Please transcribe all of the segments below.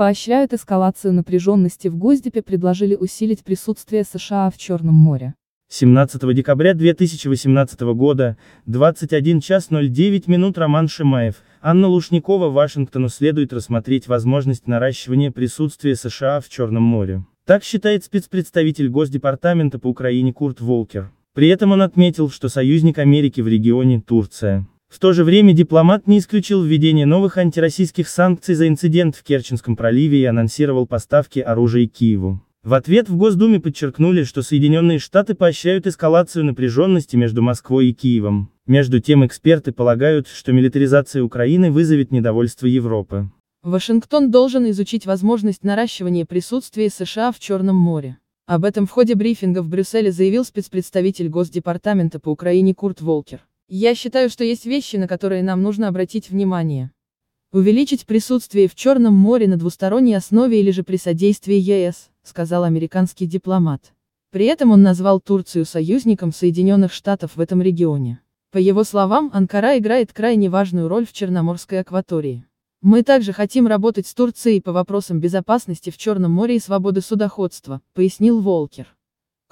поощряют эскалацию напряженности в Госдепе предложили усилить присутствие США в Черном море. 17 декабря 2018 года, 21 час 09 минут Роман Шимаев, Анна Лушникова Вашингтону следует рассмотреть возможность наращивания присутствия США в Черном море. Так считает спецпредставитель Госдепартамента по Украине Курт Волкер. При этом он отметил, что союзник Америки в регионе – Турция. В то же время дипломат не исключил введение новых антироссийских санкций за инцидент в Керченском проливе и анонсировал поставки оружия Киеву. В ответ в Госдуме подчеркнули, что Соединенные Штаты поощряют эскалацию напряженности между Москвой и Киевом. Между тем эксперты полагают, что милитаризация Украины вызовет недовольство Европы. Вашингтон должен изучить возможность наращивания присутствия США в Черном море. Об этом в ходе брифинга в Брюсселе заявил спецпредставитель Госдепартамента по Украине Курт Волкер. Я считаю, что есть вещи, на которые нам нужно обратить внимание. Увеличить присутствие в Черном море на двусторонней основе или же при содействии ЕС, сказал американский дипломат. При этом он назвал Турцию союзником Соединенных Штатов в этом регионе. По его словам, Анкара играет крайне важную роль в Черноморской акватории. Мы также хотим работать с Турцией по вопросам безопасности в Черном море и свободы судоходства, пояснил Волкер.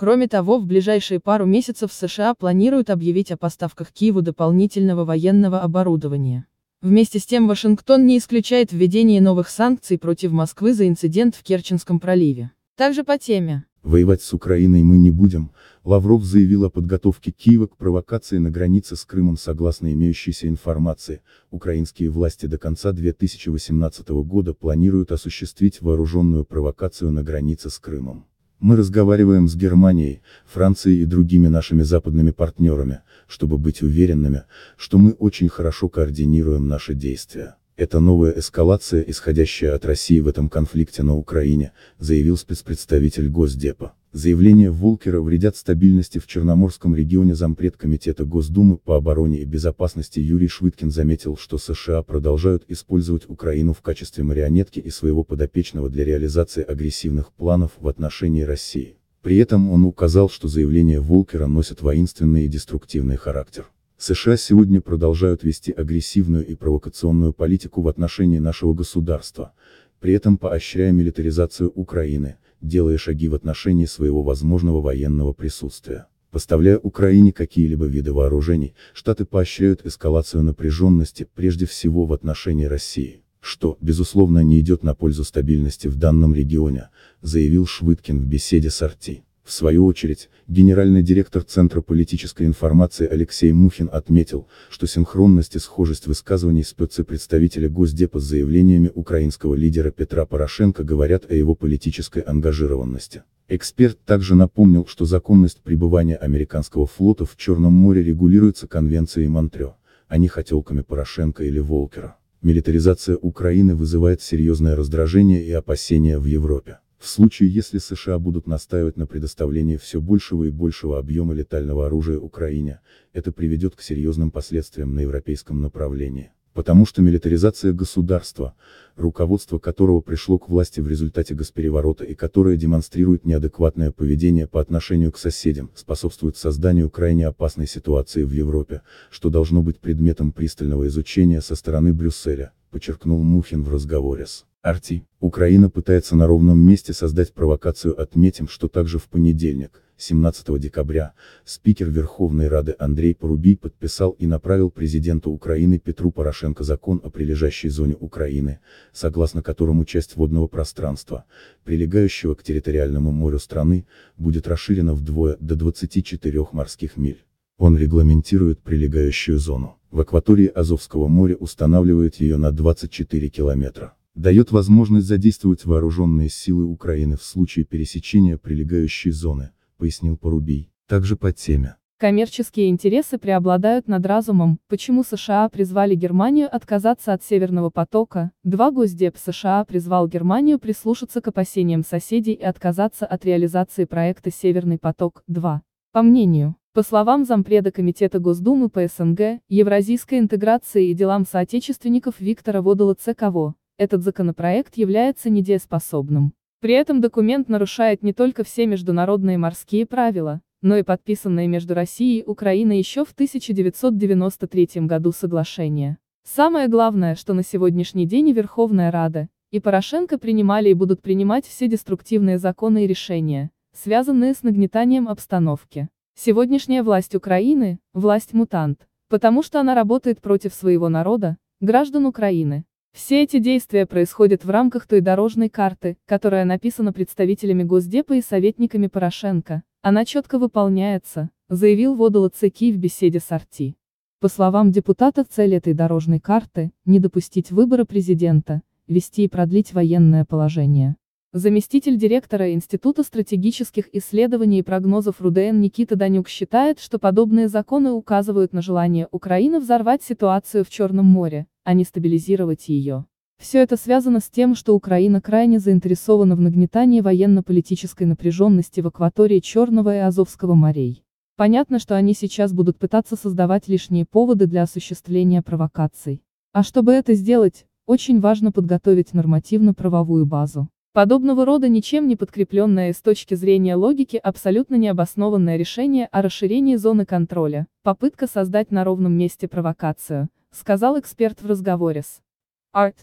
Кроме того, в ближайшие пару месяцев США планируют объявить о поставках Киеву дополнительного военного оборудования. Вместе с тем Вашингтон не исключает введение новых санкций против Москвы за инцидент в Керченском проливе. Также по теме. Воевать с Украиной мы не будем, Лавров заявил о подготовке Киева к провокации на границе с Крымом согласно имеющейся информации, украинские власти до конца 2018 года планируют осуществить вооруженную провокацию на границе с Крымом. Мы разговариваем с Германией, Францией и другими нашими западными партнерами, чтобы быть уверенными, что мы очень хорошо координируем наши действия. Это новая эскалация, исходящая от России в этом конфликте на Украине, заявил спецпредставитель Госдепа. Заявления Волкера вредят стабильности в Черноморском регионе зампред Комитета Госдумы по обороне и безопасности Юрий Швыдкин заметил, что США продолжают использовать Украину в качестве марионетки и своего подопечного для реализации агрессивных планов в отношении России. При этом он указал, что заявления Волкера носят воинственный и деструктивный характер. США сегодня продолжают вести агрессивную и провокационную политику в отношении нашего государства, при этом поощряя милитаризацию Украины, делая шаги в отношении своего возможного военного присутствия. Поставляя Украине какие-либо виды вооружений, Штаты поощряют эскалацию напряженности, прежде всего в отношении России, что, безусловно, не идет на пользу стабильности в данном регионе, заявил Швыдкин в беседе с Арти. В свою очередь, генеральный директор Центра политической информации Алексей Мухин отметил, что синхронность и схожесть высказываний спецпредставителя Госдепа с заявлениями украинского лидера Петра Порошенко говорят о его политической ангажированности. Эксперт также напомнил, что законность пребывания американского флота в Черном море регулируется Конвенцией Монтрео, а не хотелками Порошенко или Волкера. Милитаризация Украины вызывает серьезное раздражение и опасения в Европе. В случае, если США будут настаивать на предоставлении все большего и большего объема летального оружия Украине, это приведет к серьезным последствиям на европейском направлении потому что милитаризация государства, руководство которого пришло к власти в результате госпереворота и которое демонстрирует неадекватное поведение по отношению к соседям, способствует созданию крайне опасной ситуации в Европе, что должно быть предметом пристального изучения со стороны Брюсселя, подчеркнул Мухин в разговоре с Арти, Украина пытается на ровном месте создать провокацию отметим, что также в понедельник, 17 декабря, спикер Верховной Рады Андрей Порубий подписал и направил президенту Украины Петру Порошенко закон о прилежащей зоне Украины, согласно которому часть водного пространства, прилегающего к территориальному морю страны, будет расширена вдвое до 24 морских миль. Он регламентирует прилегающую зону. В акватории Азовского моря устанавливает ее на 24 километра дает возможность задействовать вооруженные силы Украины в случае пересечения прилегающей зоны, пояснил Порубий. Также по теме. Коммерческие интересы преобладают над разумом, почему США призвали Германию отказаться от Северного потока, два госдеп США призвал Германию прислушаться к опасениям соседей и отказаться от реализации проекта Северный поток-2. По мнению, по словам зампреда Комитета Госдумы по СНГ, Евразийской интеграции и делам соотечественников Виктора Водола Цеково, этот законопроект является недееспособным. При этом документ нарушает не только все международные морские правила, но и подписанное между Россией и Украиной еще в 1993 году соглашение. Самое главное, что на сегодняшний день и Верховная Рада, и Порошенко принимали и будут принимать все деструктивные законы и решения, связанные с нагнетанием обстановки. Сегодняшняя власть Украины – власть-мутант, потому что она работает против своего народа, граждан Украины. Все эти действия происходят в рамках той дорожной карты, которая написана представителями Госдепа и советниками Порошенко. Она четко выполняется, заявил Водола Цеки в беседе с Арти. По словам депутата, цель этой дорожной карты – не допустить выбора президента, вести и продлить военное положение. Заместитель директора Института стратегических исследований и прогнозов РУДН Никита Данюк считает, что подобные законы указывают на желание Украины взорвать ситуацию в Черном море, а не стабилизировать ее. Все это связано с тем, что Украина крайне заинтересована в нагнетании военно-политической напряженности в акватории Черного и Азовского морей. Понятно, что они сейчас будут пытаться создавать лишние поводы для осуществления провокаций. А чтобы это сделать, очень важно подготовить нормативно-правовую базу. Подобного рода ничем не подкрепленное с точки зрения логики абсолютно необоснованное решение о расширении зоны контроля, попытка создать на ровном месте провокацию, сказал эксперт в разговоре с Art.